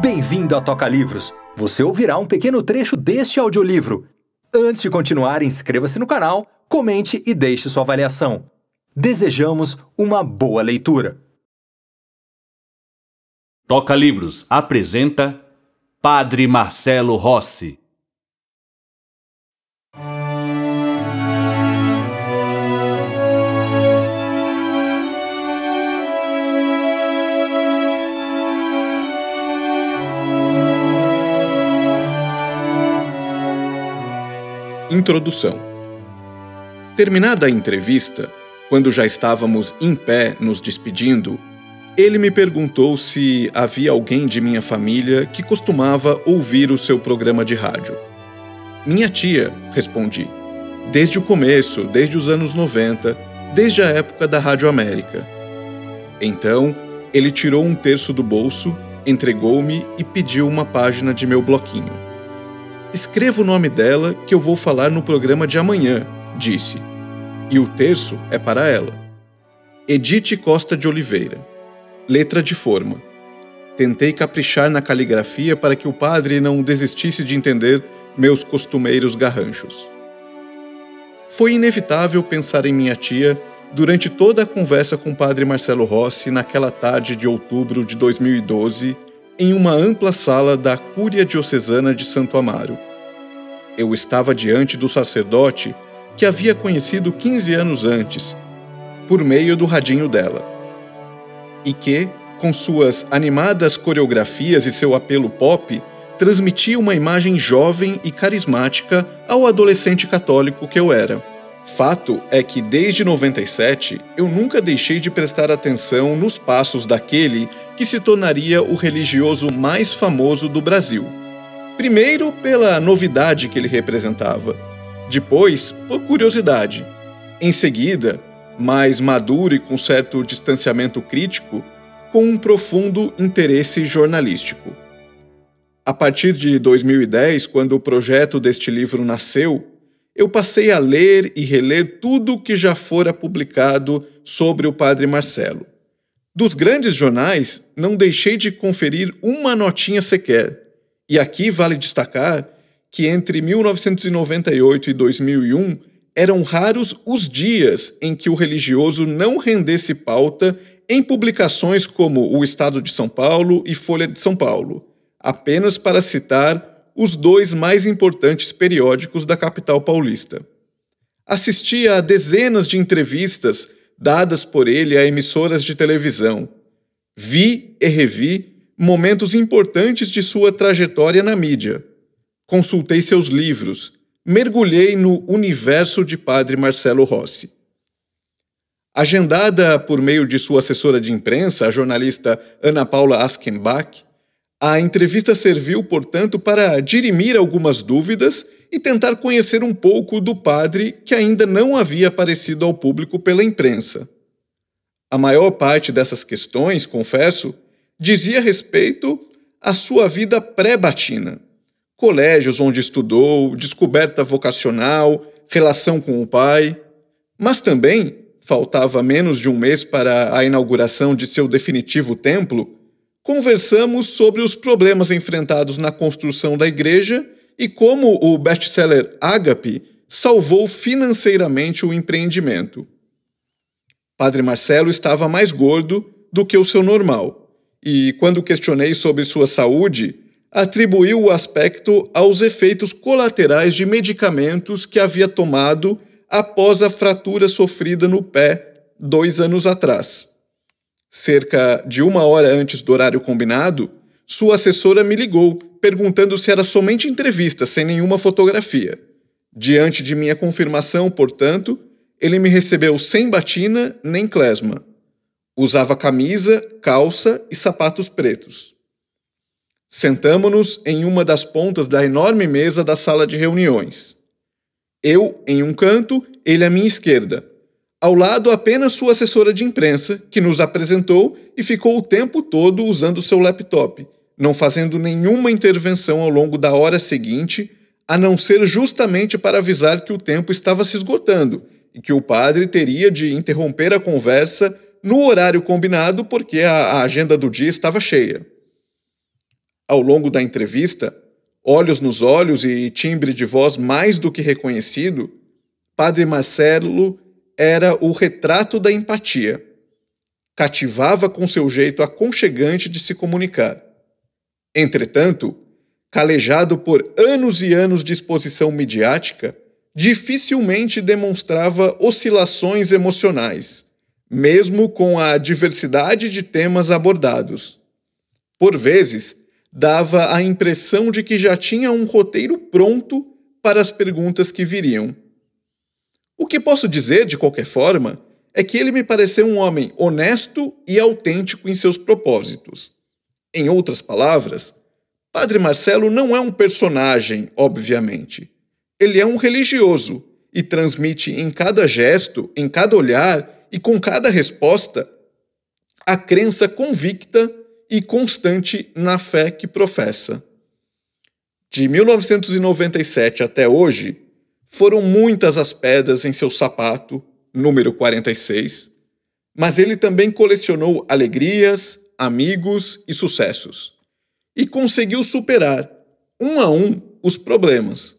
Bem-vindo à Toca Livros. Você ouvirá um pequeno trecho deste audiolivro. Antes de continuar, inscreva-se no canal, comente e deixe sua avaliação. Desejamos uma boa leitura. Toca Livros apresenta Padre Marcelo Rossi Introdução Terminada a entrevista, quando já estávamos em pé nos despedindo, ele me perguntou se havia alguém de minha família que costumava ouvir o seu programa de rádio. Minha tia, respondi. Desde o começo, desde os anos 90, desde a época da Rádio América. Então, ele tirou um terço do bolso, entregou-me e pediu uma página de meu bloquinho. Escreva o nome dela que eu vou falar no programa de amanhã, disse. E o terço é para ela. Edite Costa de Oliveira. Letra de forma. Tentei caprichar na caligrafia para que o padre não desistisse de entender meus costumeiros garranchos. Foi inevitável pensar em minha tia durante toda a conversa com o padre Marcelo Rossi naquela tarde de outubro de 2012 em uma ampla sala da Cúria Diocesana de Santo Amaro. Eu estava diante do sacerdote que havia conhecido 15 anos antes, por meio do radinho dela, e que, com suas animadas coreografias e seu apelo pop, transmitia uma imagem jovem e carismática ao adolescente católico que eu era. Fato é que desde 97 eu nunca deixei de prestar atenção nos passos daquele que se tornaria o religioso mais famoso do Brasil. Primeiro, pela novidade que ele representava, depois, por curiosidade. Em seguida, mais maduro e com certo distanciamento crítico, com um profundo interesse jornalístico. A partir de 2010, quando o projeto deste livro nasceu, eu passei a ler e reler tudo o que já fora publicado sobre o Padre Marcelo. Dos grandes jornais, não deixei de conferir uma notinha sequer. E aqui vale destacar que entre 1998 e 2001 eram raros os dias em que o religioso não rendesse pauta em publicações como O Estado de São Paulo e Folha de São Paulo, apenas para citar os dois mais importantes periódicos da capital paulista. Assistia a dezenas de entrevistas dadas por ele a emissoras de televisão. Vi e revi momentos importantes de sua trajetória na mídia. Consultei seus livros, mergulhei no universo de Padre Marcelo Rossi. Agendada por meio de sua assessora de imprensa, a jornalista Ana Paula Askenbach, a entrevista serviu, portanto, para dirimir algumas dúvidas e tentar conhecer um pouco do padre que ainda não havia aparecido ao público pela imprensa. A maior parte dessas questões, confesso, dizia respeito à sua vida pré-batina. Colégios onde estudou, descoberta vocacional, relação com o pai. Mas também, faltava menos de um mês para a inauguração de seu definitivo templo, conversamos sobre os problemas enfrentados na construção da igreja e como o best-seller Agape salvou financeiramente o empreendimento. Padre Marcelo estava mais gordo do que o seu normal, e quando questionei sobre sua saúde, atribuiu o aspecto aos efeitos colaterais de medicamentos que havia tomado após a fratura sofrida no pé dois anos atrás. Cerca de uma hora antes do horário combinado, sua assessora me ligou, perguntando se era somente entrevista, sem nenhuma fotografia. Diante de minha confirmação, portanto, ele me recebeu sem batina nem clesma. Usava camisa, calça e sapatos pretos. sentamos nos em uma das pontas da enorme mesa da sala de reuniões. Eu em um canto, ele à minha esquerda, ao lado, apenas sua assessora de imprensa, que nos apresentou e ficou o tempo todo usando seu laptop, não fazendo nenhuma intervenção ao longo da hora seguinte, a não ser justamente para avisar que o tempo estava se esgotando e que o padre teria de interromper a conversa no horário combinado porque a, agenda do dia estava cheia. Ao longo da entrevista, olhos nos olhos e timbre de voz mais do que reconhecido, Padre Marcelo era o retrato da empatia. Cativava com seu jeito aconchegante de se comunicar. Entretanto, calejado por anos e anos de exposição midiática, dificilmente demonstrava oscilações emocionais, mesmo com a diversidade de temas abordados. Por vezes, dava a impressão de que já tinha um roteiro pronto para as perguntas que viriam. O que posso dizer, de qualquer forma, é que ele me pareceu um homem honesto e autêntico em seus propósitos. Em outras palavras, Padre Marcelo não é um personagem, obviamente. Ele é um religioso e transmite em cada gesto, em cada olhar e com cada resposta a crença convicta e constante na fé que professa. De 1997 até hoje, foram muitas as pedras em seu sapato, número 46, mas ele também colecionou alegrias, amigos e sucessos. E conseguiu superar, um a um, os problemas,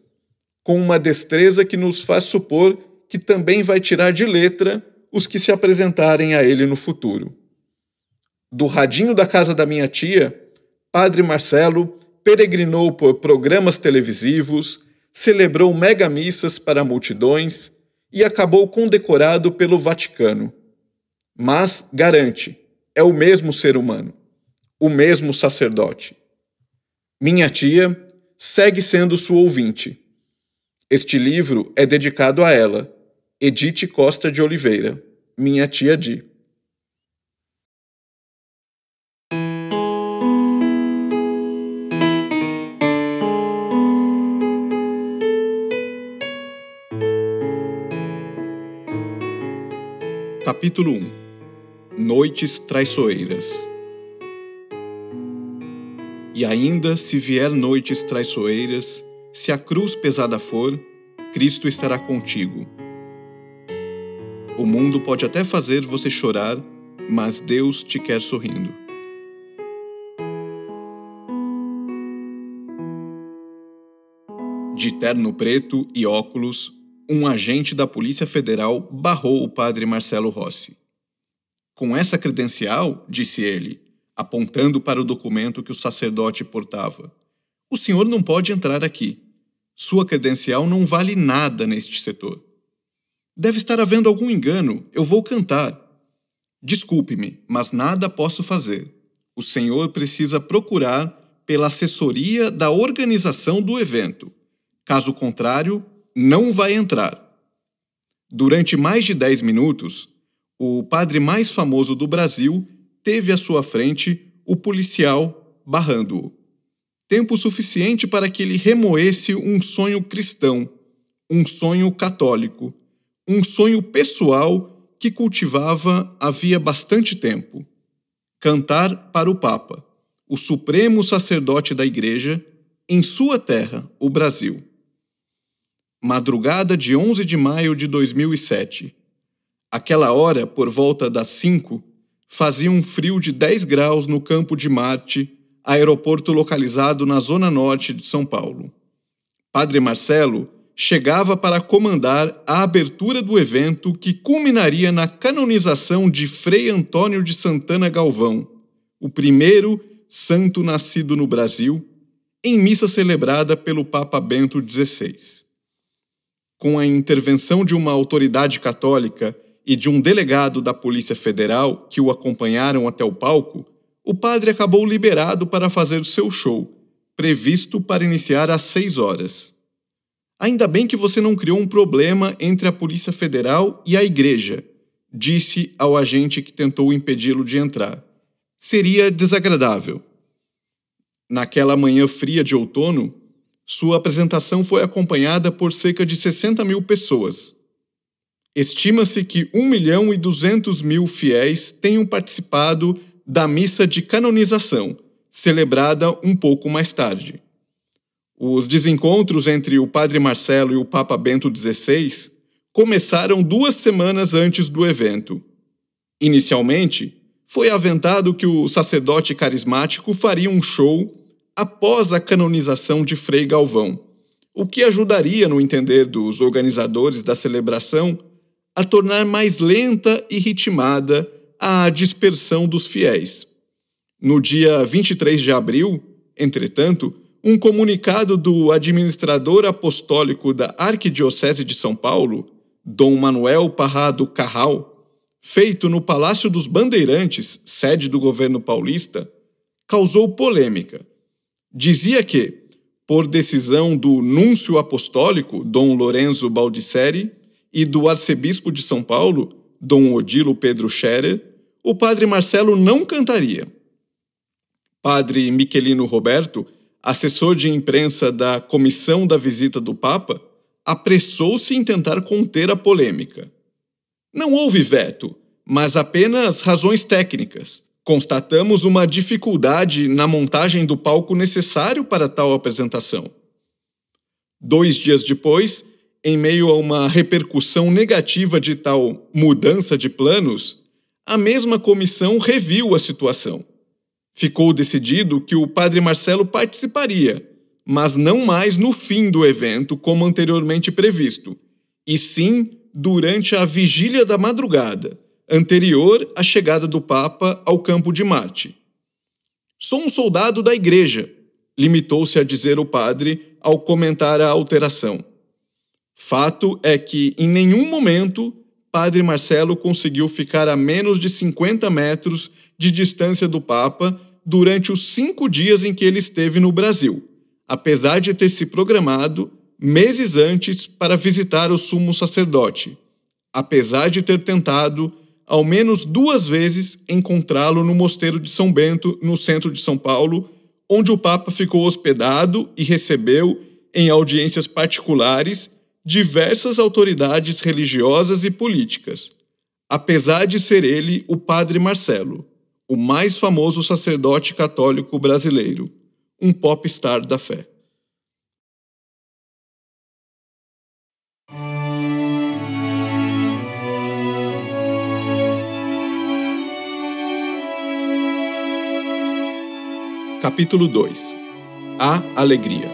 com uma destreza que nos faz supor que também vai tirar de letra os que se apresentarem a ele no futuro. Do radinho da casa da minha tia, Padre Marcelo peregrinou por programas televisivos, celebrou mega missas para multidões e acabou condecorado pelo Vaticano. Mas, garante, é o mesmo ser humano, o mesmo sacerdote. Minha tia segue sendo sua ouvinte. Este livro é dedicado a ela, Edith Costa de Oliveira, minha tia Di. Capítulo 1 Noites Traiçoeiras E ainda se vier noites traiçoeiras, se a cruz pesada for, Cristo estará contigo. O mundo pode até fazer você chorar, mas Deus te quer sorrindo. De terno preto e óculos, um agente da Polícia Federal barrou o padre Marcelo Rossi. Com essa credencial, disse ele, apontando para o documento que o sacerdote portava, o senhor não pode entrar aqui. Sua credencial não vale nada neste setor. Deve estar havendo algum engano, eu vou cantar. Desculpe-me, mas nada posso fazer. O senhor precisa procurar pela assessoria da organização do evento. Caso contrário, não vai entrar. Durante mais de 10 minutos, o padre mais famoso do Brasil teve à sua frente o policial barrando-o. Tempo suficiente para que ele remoesse um sonho cristão, um sonho católico, um sonho pessoal que cultivava havia bastante tempo: cantar para o Papa, o supremo sacerdote da Igreja, em sua terra, o Brasil. Madrugada de 11 de maio de 2007. Aquela hora, por volta das 5, fazia um frio de 10 graus no Campo de Marte, aeroporto localizado na zona norte de São Paulo. Padre Marcelo chegava para comandar a abertura do evento que culminaria na canonização de Frei Antônio de Santana Galvão, o primeiro santo nascido no Brasil, em missa celebrada pelo Papa Bento XVI com a intervenção de uma autoridade católica e de um delegado da Polícia Federal que o acompanharam até o palco, o padre acabou liberado para fazer seu show, previsto para iniciar às 6 horas. Ainda bem que você não criou um problema entre a Polícia Federal e a igreja, disse ao agente que tentou impedi-lo de entrar. Seria desagradável. Naquela manhã fria de outono, sua apresentação foi acompanhada por cerca de 60 mil pessoas. Estima-se que 1 milhão e 200 mil fiéis tenham participado da missa de canonização, celebrada um pouco mais tarde. Os desencontros entre o Padre Marcelo e o Papa Bento XVI começaram duas semanas antes do evento. Inicialmente, foi aventado que o sacerdote carismático faria um show após a canonização de Frei Galvão, o que ajudaria, no entender dos organizadores da celebração, a tornar mais lenta e ritmada a dispersão dos fiéis. No dia 23 de abril, entretanto, um comunicado do administrador apostólico da Arquidiocese de São Paulo, Dom Manuel Parrado Carral, feito no Palácio dos Bandeirantes, sede do governo paulista, causou polêmica dizia que, por decisão do núncio apostólico Dom Lorenzo Baldisseri e do arcebispo de São Paulo, Dom Odilo Pedro Scherer, o padre Marcelo não cantaria. Padre Michelino Roberto, assessor de imprensa da comissão da visita do Papa, apressou-se em tentar conter a polêmica. Não houve veto, mas apenas razões técnicas, Constatamos uma dificuldade na montagem do palco necessário para tal apresentação. Dois dias depois, em meio a uma repercussão negativa de tal mudança de planos, a mesma comissão reviu a situação. Ficou decidido que o padre Marcelo participaria, mas não mais no fim do evento, como anteriormente previsto, e sim durante a vigília da madrugada, anterior à chegada do Papa ao campo de Marte. Sou um soldado da Igreja, limitou-se a dizer o padre ao comentar a alteração. Fato é que, em nenhum momento, Padre Marcelo conseguiu ficar a menos de 50 metros de distância do Papa durante os cinco dias em que ele esteve no Brasil, apesar de ter se programado meses antes para visitar o sumo sacerdote, apesar de ter tentado ao menos duas vezes encontrá-lo no Mosteiro de São Bento, no centro de São Paulo, onde o Papa ficou hospedado e recebeu, em audiências particulares, diversas autoridades religiosas e políticas, apesar de ser ele o Padre Marcelo, o mais famoso sacerdote católico brasileiro, um popstar da fé. Capítulo 2 A Alegria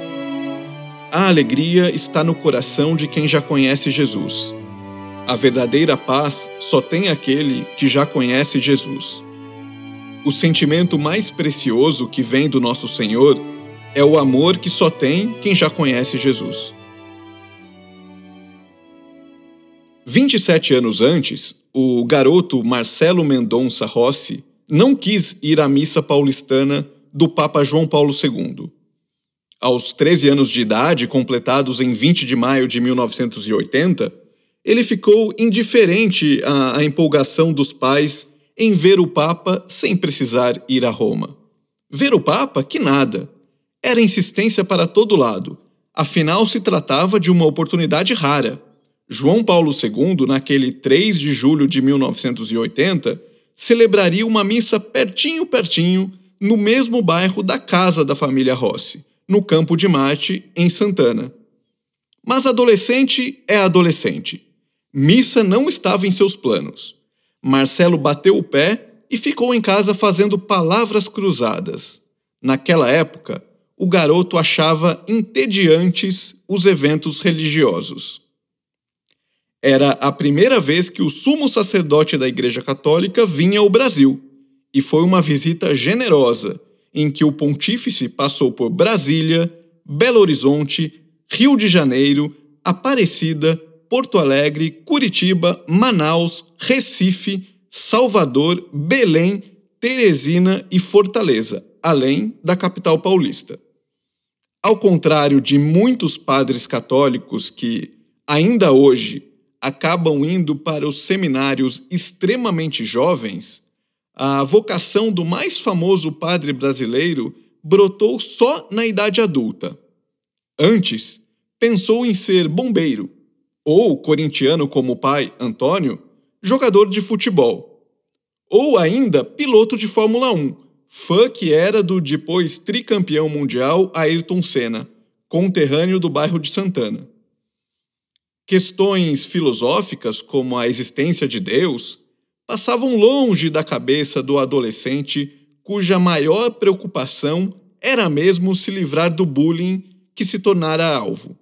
A alegria está no coração de quem já conhece Jesus. A verdadeira paz só tem aquele que já conhece Jesus. O sentimento mais precioso que vem do nosso Senhor é o amor que só tem quem já conhece Jesus. 27 anos antes, o garoto Marcelo Mendonça Rossi não quis ir à missa paulistana do Papa João Paulo II. Aos 13 anos de idade, completados em 20 de maio de 1980, ele ficou indiferente à, à empolgação dos pais em ver o Papa sem precisar ir a Roma. Ver o Papa? Que nada! Era insistência para todo lado, afinal se tratava de uma oportunidade rara. João Paulo II, naquele 3 de julho de 1980, celebraria uma missa pertinho, pertinho no mesmo bairro da casa da família Rossi, no Campo de Mate, em Santana. Mas adolescente é adolescente. Missa não estava em seus planos. Marcelo bateu o pé e ficou em casa fazendo palavras cruzadas. Naquela época, o garoto achava entediantes os eventos religiosos. Era a primeira vez que o sumo sacerdote da Igreja Católica vinha ao Brasil e foi uma visita generosa, em que o pontífice passou por Brasília, Belo Horizonte, Rio de Janeiro, Aparecida, Porto Alegre, Curitiba, Manaus, Recife, Salvador, Belém, Teresina e Fortaleza, além da capital paulista. Ao contrário de muitos padres católicos que, ainda hoje, acabam indo para os seminários extremamente jovens, a vocação do mais famoso padre brasileiro brotou só na idade adulta. Antes, pensou em ser bombeiro, ou corintiano como o pai, Antônio, jogador de futebol, ou ainda piloto de Fórmula 1, fã que era do depois tricampeão mundial Ayrton Senna, conterrâneo do bairro de Santana. Questões filosóficas como a existência de Deus, passavam longe da cabeça do adolescente cuja maior preocupação era mesmo se livrar do bullying que se tornara alvo.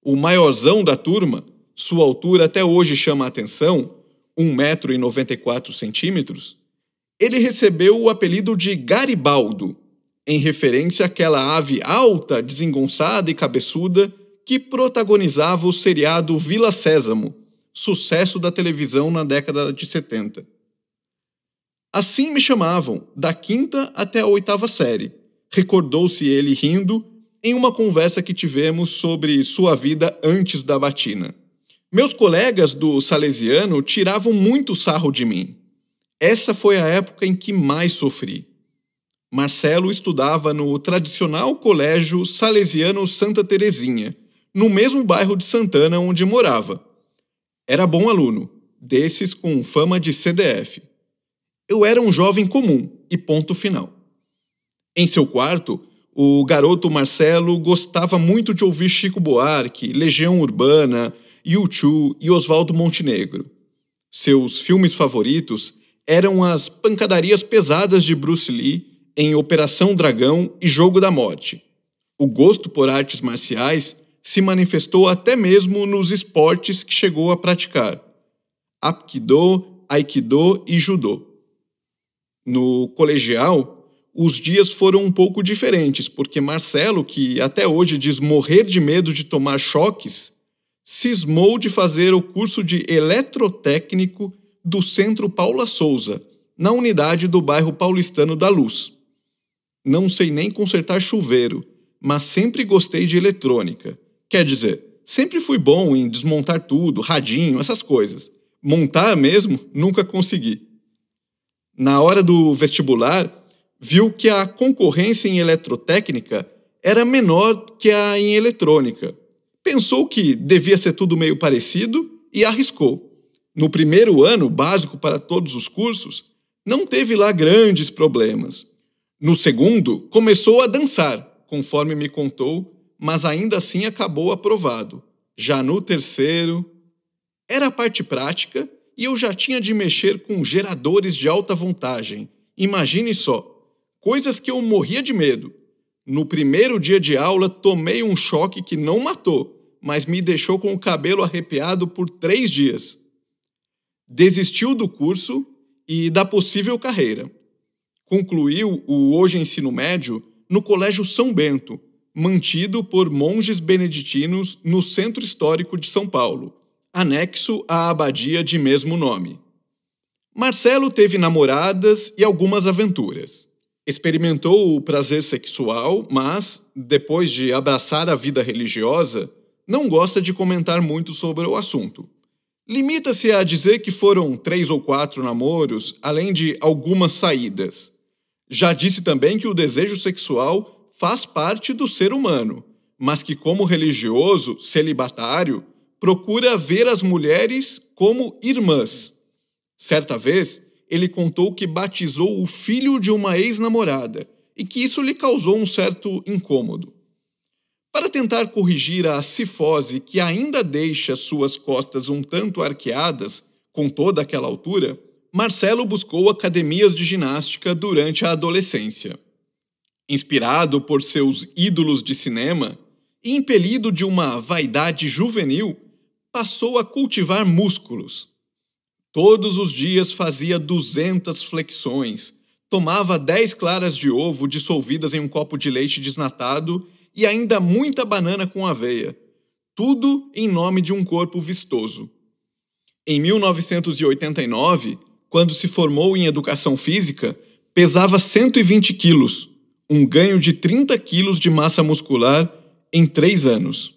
O maiorzão da turma, sua altura até hoje chama a atenção, 1,94m, ele recebeu o apelido de Garibaldo, em referência àquela ave alta, desengonçada e cabeçuda que protagonizava o seriado Vila Sésamo, sucesso da televisão na década de 70. Assim me chamavam, da quinta até a oitava série, recordou-se ele rindo em uma conversa que tivemos sobre sua vida antes da batina. Meus colegas do Salesiano tiravam muito sarro de mim. Essa foi a época em que mais sofri. Marcelo estudava no tradicional colégio Salesiano Santa Terezinha, no mesmo bairro de Santana onde morava. Era bom aluno, desses com fama de CDF. Eu era um jovem comum e ponto final. Em seu quarto, o garoto Marcelo gostava muito de ouvir Chico Buarque, Legião Urbana, U2 e Oswaldo Montenegro. Seus filmes favoritos eram as pancadarias pesadas de Bruce Lee em Operação Dragão e Jogo da Morte. O gosto por artes marciais se manifestou até mesmo nos esportes que chegou a praticar: Apkido, Aikido e Judô. No colegial, os dias foram um pouco diferentes, porque Marcelo, que até hoje diz morrer de medo de tomar choques, cismou de fazer o curso de eletrotécnico do Centro Paula Souza, na unidade do bairro paulistano da Luz. Não sei nem consertar chuveiro, mas sempre gostei de eletrônica Quer dizer, sempre fui bom em desmontar tudo, radinho, essas coisas. Montar mesmo, nunca consegui. Na hora do vestibular, viu que a concorrência em eletrotécnica era menor que a em eletrônica. Pensou que devia ser tudo meio parecido e arriscou. No primeiro ano, básico para todos os cursos, não teve lá grandes problemas. No segundo, começou a dançar, conforme me contou mas ainda assim acabou aprovado. Já no terceiro. Era a parte prática e eu já tinha de mexer com geradores de alta vantagem. Imagine só, coisas que eu morria de medo. No primeiro dia de aula, tomei um choque que não matou, mas me deixou com o cabelo arrepiado por três dias. Desistiu do curso e da possível carreira. Concluiu o hoje ensino médio no Colégio São Bento, mantido por monges beneditinos no centro histórico de São Paulo, anexo à abadia de mesmo nome. Marcelo teve namoradas e algumas aventuras. Experimentou o prazer sexual, mas, depois de abraçar a vida religiosa, não gosta de comentar muito sobre o assunto. Limita-se a dizer que foram três ou quatro namoros, além de algumas saídas. Já disse também que o desejo sexual faz parte do ser humano, mas que, como religioso celibatário, procura ver as mulheres como irmãs. Certa vez, ele contou que batizou o filho de uma ex-namorada e que isso lhe causou um certo incômodo. Para tentar corrigir a cifose que ainda deixa suas costas um tanto arqueadas, com toda aquela altura, Marcelo buscou academias de ginástica durante a adolescência. Inspirado por seus ídolos de cinema e impelido de uma vaidade juvenil, passou a cultivar músculos. Todos os dias fazia 200 flexões, tomava 10 claras de ovo dissolvidas em um copo de leite desnatado e ainda muita banana com aveia. Tudo em nome de um corpo vistoso. Em 1989, quando se formou em educação física, pesava 120 quilos um ganho de 30 quilos de massa muscular em três anos.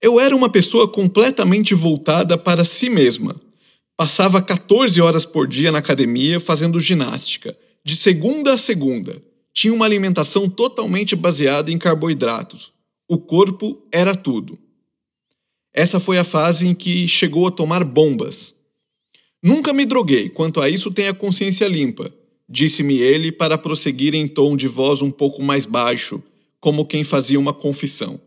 Eu era uma pessoa completamente voltada para si mesma. Passava 14 horas por dia na academia fazendo ginástica, de segunda a segunda. Tinha uma alimentação totalmente baseada em carboidratos. O corpo era tudo. Essa foi a fase em que chegou a tomar bombas. Nunca me droguei, quanto a isso tenho a consciência limpa, disse-me ele para prosseguir em tom de voz um pouco mais baixo, como quem fazia uma confissão.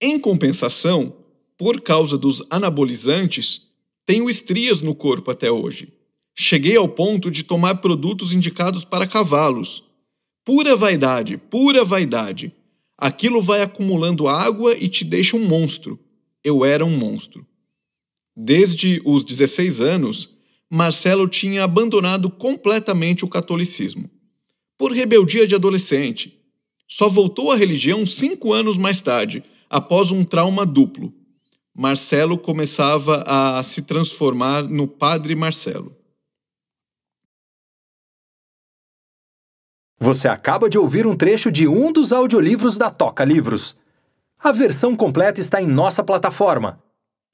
Em compensação, por causa dos anabolizantes, tenho estrias no corpo até hoje. Cheguei ao ponto de tomar produtos indicados para cavalos. Pura vaidade, pura vaidade. Aquilo vai acumulando água e te deixa um monstro. Eu era um monstro. Desde os 16 anos, Marcelo tinha abandonado completamente o catolicismo. Por rebeldia de adolescente. Só voltou à religião cinco anos mais tarde, após um trauma duplo. Marcelo começava a se transformar no Padre Marcelo. Você acaba de ouvir um trecho de um dos audiolivros da Toca Livros. A versão completa está em nossa plataforma